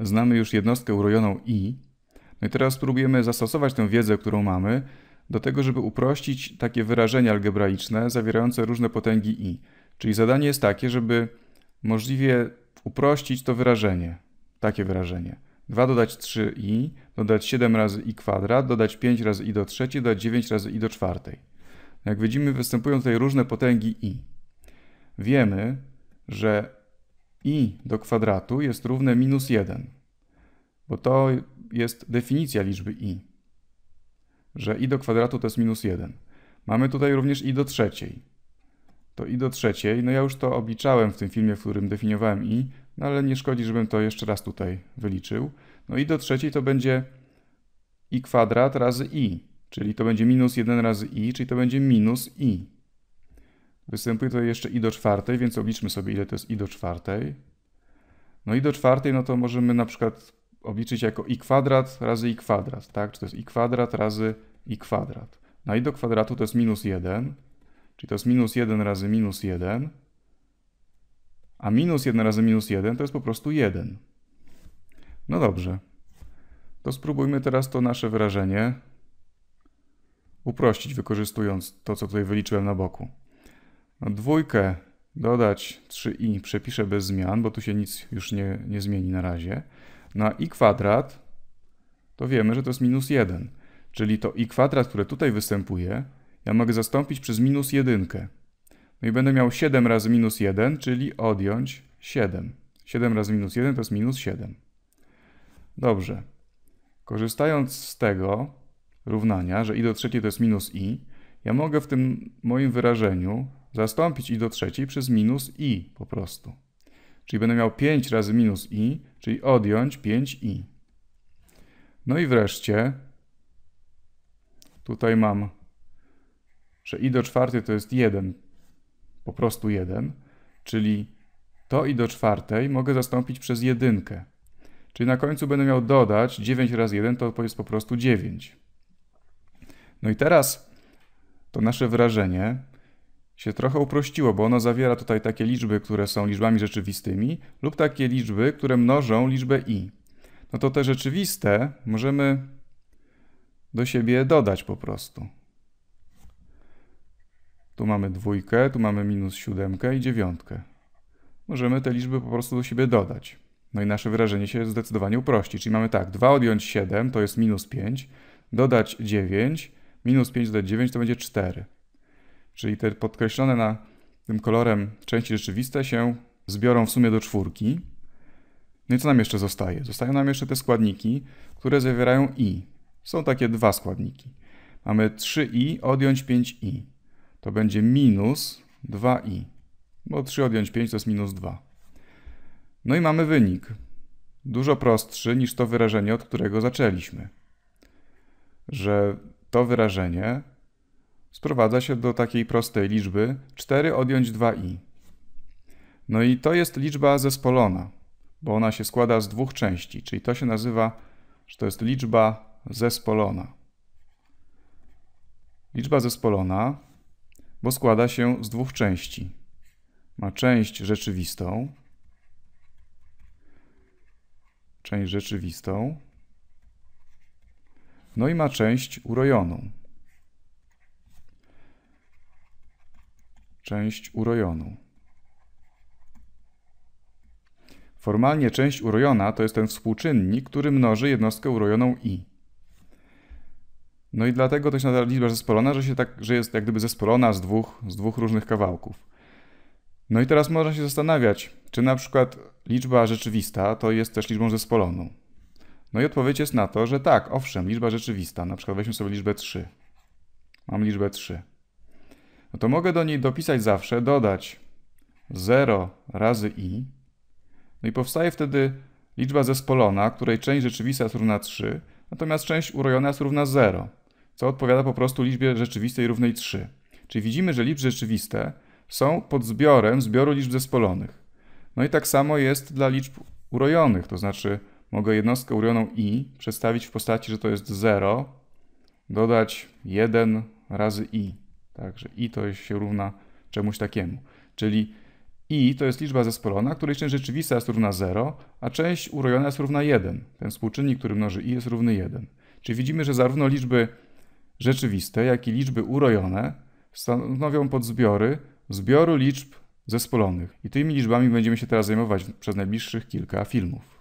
Znamy już jednostkę urojoną i. No i teraz spróbujemy zastosować tę wiedzę, którą mamy, do tego, żeby uprościć takie wyrażenia algebraiczne zawierające różne potęgi i. Czyli zadanie jest takie, żeby możliwie uprościć to wyrażenie. Takie wyrażenie. 2 dodać 3i, dodać 7 razy i kwadrat, dodać 5 razy i do trzeciej, dodać 9 razy i do czwartej. Jak widzimy, występują tutaj różne potęgi i. Wiemy, że i do kwadratu jest równe minus 1, bo to jest definicja liczby i, że i do kwadratu to jest minus 1. Mamy tutaj również i do trzeciej. To i do trzeciej, no ja już to obliczałem w tym filmie, w którym definiowałem i, no ale nie szkodzi, żebym to jeszcze raz tutaj wyliczył. No i do trzeciej to będzie i kwadrat razy i, czyli to będzie minus 1 razy i, czyli to będzie minus i. Występuje tutaj jeszcze i do czwartej, więc obliczmy sobie, ile to jest i do czwartej. No i do czwartej, no to możemy na przykład obliczyć jako i kwadrat razy i kwadrat, tak? Czy to jest i kwadrat razy i kwadrat. No i do kwadratu to jest minus 1, czyli to jest minus 1 razy minus 1, a minus 1 razy minus 1 to jest po prostu 1. No dobrze. To spróbujmy teraz to nasze wyrażenie uprościć, wykorzystując to, co tutaj wyliczyłem na boku. No, dwójkę dodać 3i przepiszę bez zmian, bo tu się nic już nie, nie zmieni na razie. Na i kwadrat to wiemy, że to jest minus 1. Czyli to i kwadrat, które tutaj występuje, ja mogę zastąpić przez minus 1. No i będę miał 7 razy minus 1, czyli odjąć 7. 7 razy minus 1 to jest minus 7. Dobrze. Korzystając z tego równania, że i do trzeciej to jest minus i, ja mogę w tym moim wyrażeniu zastąpić i do trzeciej przez minus i po prostu. Czyli będę miał 5 razy minus i, czyli odjąć 5i. No i wreszcie tutaj mam, że i do czwartej to jest 1, po prostu 1, czyli to i do czwartej mogę zastąpić przez jedynkę. Czyli na końcu będę miał dodać 9 razy 1 to jest po prostu 9. No i teraz to nasze wrażenie się trochę uprościło, bo ono zawiera tutaj takie liczby, które są liczbami rzeczywistymi, lub takie liczby, które mnożą liczbę i. No to te rzeczywiste możemy do siebie dodać po prostu. Tu mamy dwójkę, tu mamy minus siódemkę i dziewiątkę. Możemy te liczby po prostu do siebie dodać. No i nasze wyrażenie się zdecydowanie uprości. Czyli mamy tak, 2 odjąć 7 to jest minus 5, dodać 9 minus 5 do 9 to będzie 4. Czyli te podkreślone na tym kolorem części rzeczywiste się zbiorą w sumie do czwórki. No i co nam jeszcze zostaje? Zostają nam jeszcze te składniki, które zawierają i. Są takie dwa składniki. Mamy 3i odjąć 5i. To będzie minus 2i, bo 3 odjąć 5 to jest minus 2. No i mamy wynik. Dużo prostszy niż to wyrażenie, od którego zaczęliśmy. Że to wyrażenie sprowadza się do takiej prostej liczby 4 odjąć 2i. No i to jest liczba zespolona, bo ona się składa z dwóch części, czyli to się nazywa, że to jest liczba zespolona. Liczba zespolona, bo składa się z dwóch części. Ma część rzeczywistą, część rzeczywistą, no i ma część urojoną. Część urojoną. Formalnie część urojona to jest ten współczynnik, który mnoży jednostkę urojoną i. No i dlatego to jest nadal liczba zespolona, że, się tak, że jest jak gdyby zespolona z dwóch, z dwóch różnych kawałków. No i teraz można się zastanawiać, czy na przykład liczba rzeczywista to jest też liczbą zespoloną. No i odpowiedź jest na to, że tak, owszem, liczba rzeczywista, na przykład weźmy sobie liczbę 3. Mam liczbę 3. No to mogę do niej dopisać zawsze, dodać 0 razy i. No i powstaje wtedy liczba zespolona, której część rzeczywista jest równa 3, natomiast część urojona jest równa 0, co odpowiada po prostu liczbie rzeczywistej równej 3. Czyli widzimy, że liczby rzeczywiste są pod zbiorem zbioru liczb zespolonych. No i tak samo jest dla liczb urojonych, to znaczy mogę jednostkę urioną i przedstawić w postaci, że to jest 0, dodać 1 razy i. Także i to się równa czemuś takiemu. Czyli i to jest liczba zespolona, której część rzeczywista jest równa 0, a część urojona jest równa 1. Ten współczynnik, który mnoży i jest równy 1. Czyli widzimy, że zarówno liczby rzeczywiste, jak i liczby urojone stanowią podzbiory zbioru liczb zespolonych. I tymi liczbami będziemy się teraz zajmować przez najbliższych kilka filmów.